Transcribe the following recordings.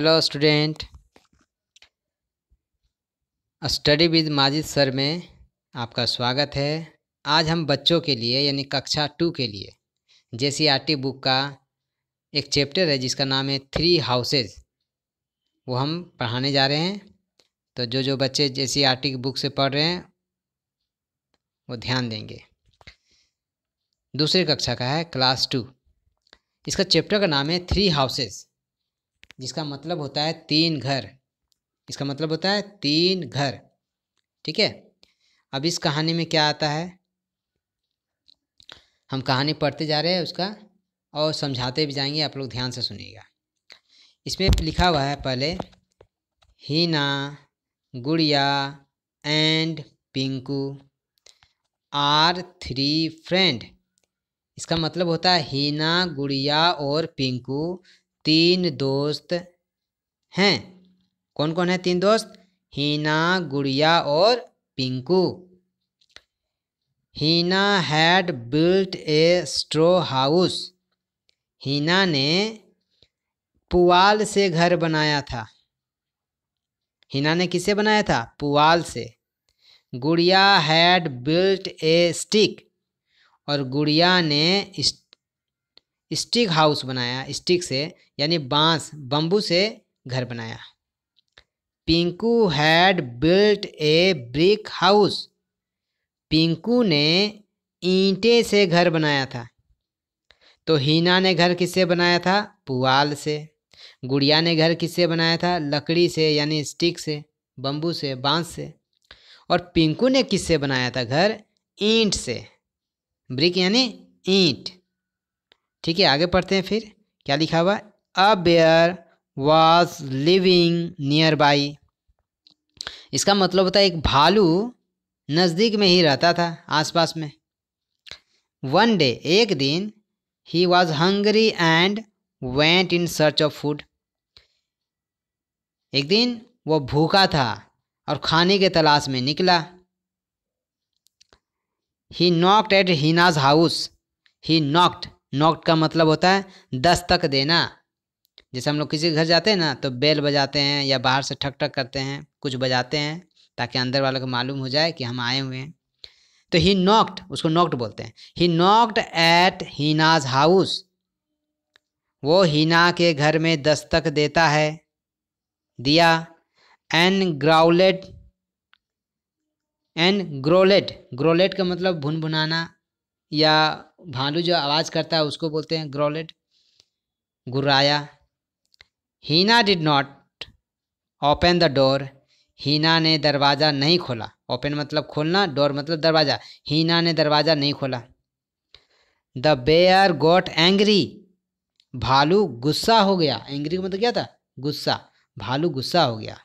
hello student study with Majid sir में आपका स्वागत है आज हम बच्चों के लिए यानी कक्षा टू के लिए जे बुक का एक चैप्टर है जिसका नाम है थ्री हाउसेज वो हम पढ़ाने जा रहे हैं तो जो जो बच्चे जे की बुक से पढ़ रहे हैं वो ध्यान देंगे दूसरी कक्षा का है क्लास टू इसका चैप्टर का नाम है थ्री हाउसेज़ जिसका मतलब होता है तीन घर इसका मतलब होता है तीन घर ठीक है अब इस कहानी में क्या आता है हम कहानी पढ़ते जा रहे हैं उसका और समझाते भी जाएंगे आप लोग ध्यान से सुनिएगा इसमें लिखा हुआ है पहले Heena Gudiya and Pinku are three friend इसका मतलब होता है हीना गुड़िया और पिंकू तीन दोस्त हैं कौन कौन है तीन दोस्त हीना गुड़िया और Pinku Heena had built a straw house Heena ने पुआल से घर बनाया था हिना ने किसे बनाया था पुआल से गुड़िया हैड बिल्ट ए स्टिक और गुड़िया ने स्टिक हाउस बनाया स्टिक से यानी बांस बम्बू से घर बनाया Pinku had built a brick house Pinku ने ईंटे से घर बनाया था तो हीना ने घर किससे बनाया था पुआल से गुड़िया ने घर किससे बनाया था लकड़ी से यानी स्टिक से बम्बू से बांस से और पिंकू ने किससे बनाया था घर ईंट से ब्रिक यानी ईंट ठीक है आगे पढ़ते हैं फिर क्या लिखा हुआ a bear was living nearby इसका मतलब होता है एक भालू नज़दीक में ही रहता था आसपास में वन डे एक दिन he was hungry and went in search of food एक दिन वो भूखा था और खाने के तलाश में निकला he knocked at Heena's house he knocked knocked का मतलब होता है दस्तक देना जैसे हम लोग किसी के घर जाते हैं ना तो बेल बजाते हैं या बाहर से ठक ठक करते हैं कुछ बजाते हैं ताकि अंदर वालों को मालूम हो जाए कि हम आए हुए हैं तो ही नॉक्ट उसको नॉक्ट बोलते हैं he knocked at Heena's house वो हीना के घर में दस्तक देता है दिया एन ग्राउलेट एन ग्रोलेट ग्रोलेट का मतलब भुन भुनाना या भालू जो आवाज़ करता है उसको बोलते हैं ग्रोलेड गुर्राया Heena did not open the door Heena ने दरवाज़ा नहीं खोला ओपन मतलब खोलना डोर मतलब दरवाज़ा हीना ने दरवाज़ा नहीं खोला द बेयर गोट एंग्री भालू गुस्सा हो गया एंग्री का मतलब क्या था गुस्सा भालू गुस्सा हो गया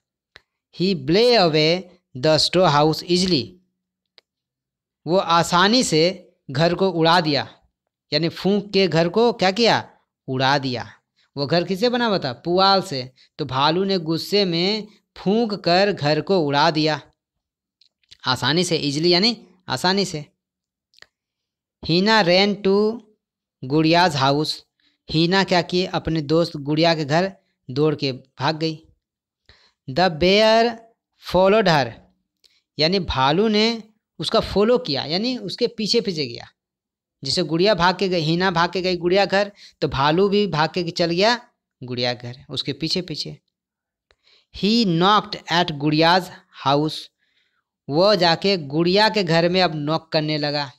he blew away the straw house easily वो आसानी से घर को उड़ा दिया यानी फूंक के घर को क्या किया उड़ा दिया वो घर किसे बना हुआ था पुआल से तो भालू ने गुस्से में फूंक कर घर को उड़ा दिया आसानी से इजली यानी आसानी से Heena ran to Gudiya's house Heena क्या किए अपने दोस्त गुड़िया के घर दौड़ के भाग गई द बेयर फॉलोड हर यानी भालू ने उसका फॉलो किया यानी उसके पीछे पीछे गया जैसे गुड़िया भाग के गई हीना भाग के गई गुड़िया घर तो भालू भी भाग के चल गया गुड़िया घर उसके पीछे पीछे he knocked at Gudiya's house वो जाके गुड़िया के घर में अब नॉक करने लगा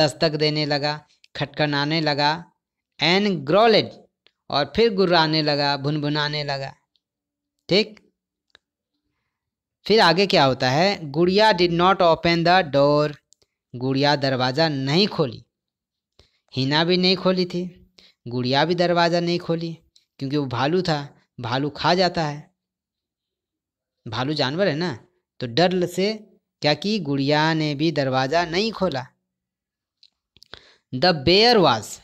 दस्तक देने लगा खटखनाने लगा एंड ग्रोलेड और फिर गुर्राने लगा भुनभुनाने लगा ठीक फिर आगे क्या होता है Gudiya did not open the door Gudiya दरवाज़ा नहीं खोली हिना भी नहीं खोली थी गुड़िया भी दरवाज़ा नहीं खोली क्योंकि वो भालू था भालू खा जाता है भालू जानवर है ना तो डर से क्या कि गुड़िया ने भी दरवाज़ा नहीं खोला द बेयर वाज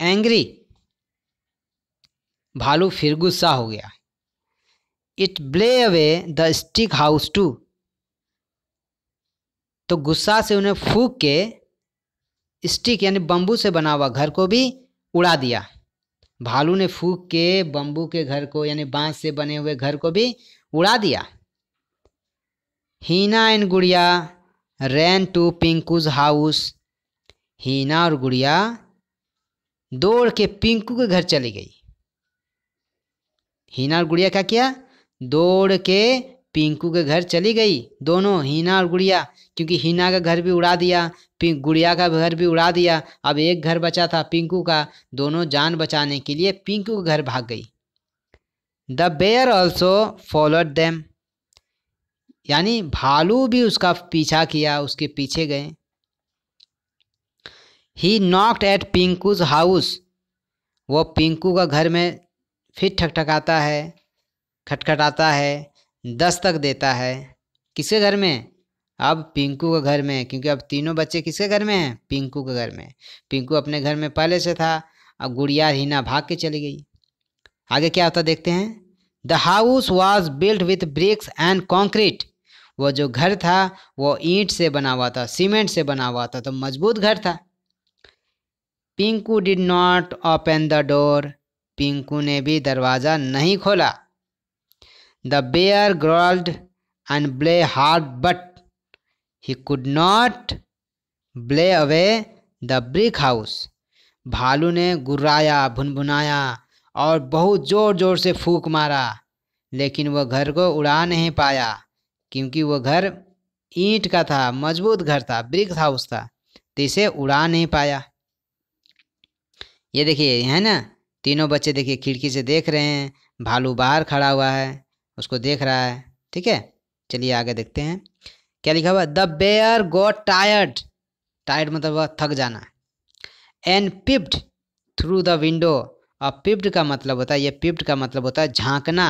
एंग्री भालू फिर गुस्सा हो गया it blew away the stick house टू तो गुस्सा से उन्हें फूक के स्टिक यानी बम्बू से बना हुआ घर को भी उड़ा दिया भालू ने फूक के बम्बू के घर को यानी बांस से बने हुए घर को भी उड़ा दिया हीना एंड गुड़िया रैन टू पिंकूज हाउस हीना और गुड़िया दौड़ के पिंकू के घर चली गई हीना और गुड़िया क्या किया दौड़ के पिंकू के घर चली गई दोनों हीना और गुड़िया क्योंकि हीना का घर भी उड़ा दिया पिंक गुड़िया का घर भी उड़ा दिया अब एक घर बचा था पिंकू का दोनों जान बचाने के लिए पिंकू के घर भाग गई the bear also followed them यानी भालू भी उसका पीछा किया उसके पीछे गए he knocked at Pinku's house वो पिंकू का घर में फिर ठकठकाता है खटखटाता है दस्तक देता है किसके घर में अब पिंकू के घर में क्योंकि अब तीनों बच्चे किसके घर में हैं पिंकू के घर में पिंकू अपने घर में पहले से था अब गुड़िया हीना भाग के चली गई आगे क्या होता देखते हैं the house was built with bricks and concrete वो जो घर था वो ईंट से बना हुआ था सीमेंट से बना हुआ था तो मजबूत घर था Pinku did not open the door Pinku ने भी दरवाज़ा नहीं खोला the bear growled and blew hard but he could not blew away the brick house भालू ने गुर्राया भुनभुनाया और बहुत ज़ोर ज़ोर से फूक मारा लेकिन वह घर को उड़ा नहीं पाया क्योंकि वह घर ईंट का था मजबूत घर था ब्रिक हाउस था तो इसे उड़ा नहीं पाया ये देखिए है ना तीनों बच्चे देखिए खिड़की से देख रहे हैं भालू बाहर खड़ा हुआ है उसको देख रहा है ठीक है चलिए आगे देखते हैं क्या लिखा हुआ the bear got tired tired मतलब वह थक जाना and peeped through the window और पिप्ड का मतलब होता है ये पिप्ड का मतलब होता है झांकना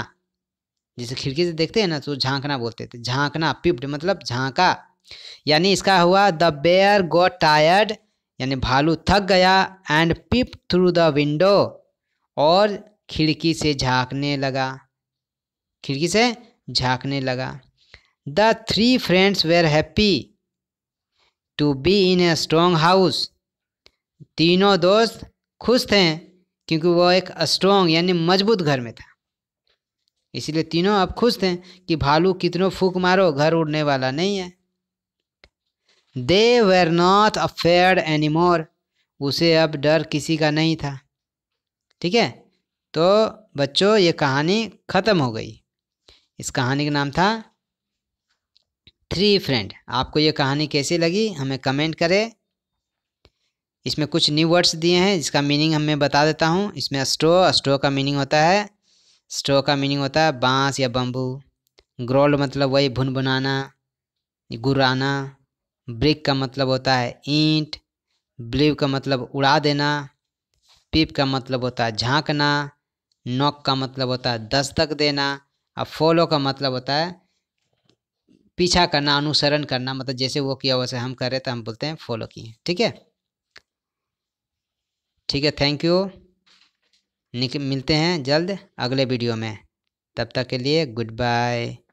जिसे खिड़की से देखते हैं ना तो झांकना बोलते थे तो झांकना पिप्ड मतलब झांका यानी इसका हुआ द बेयर गोट टायर्ड यानी भालू थक गया and peep through the window और खिड़की से झांकने लगा खिड़की से झांकने लगा the three friends were happy to be in a strong house तीनों दोस्त खुश थे क्योंकि वो एक स्ट्रोंग यानी मजबूत घर में था इसीलिए तीनों अब खुश थे कि भालू कितनों फूक मारो घर उड़ने वाला नहीं है they were not afraid any more उसे अब डर किसी का नहीं था ठीक है तो बच्चों ये कहानी ख़त्म हो गई इस कहानी का नाम था थ्री फ्रेंड आपको ये कहानी कैसी लगी हमें कमेंट करें इसमें कुछ न्यू वर्ड्स दिए हैं जिसका मीनिंग हमें बता देता हूँ इसमें स्ट्रो स्ट्रो का मीनिंग होता है स्ट्रो का मीनिंग होता है बांस या बम्बू ग्रोल मतलब वही भुन बनाना गुराना ब्रिक का मतलब होता है ईंट ब्लिव का मतलब उड़ा देना पिप का मतलब होता है झांकना नॉक का मतलब होता है दस्तक देना और फॉलो का मतलब होता है पीछा करना अनुसरण करना मतलब जैसे वो किया वैसे हम कर रहे तो हम बोलते हैं फॉलो किए ठीक है ठीक है थैंक यू निक मिलते हैं जल्द अगले वीडियो में तब तक के लिए गुड बाय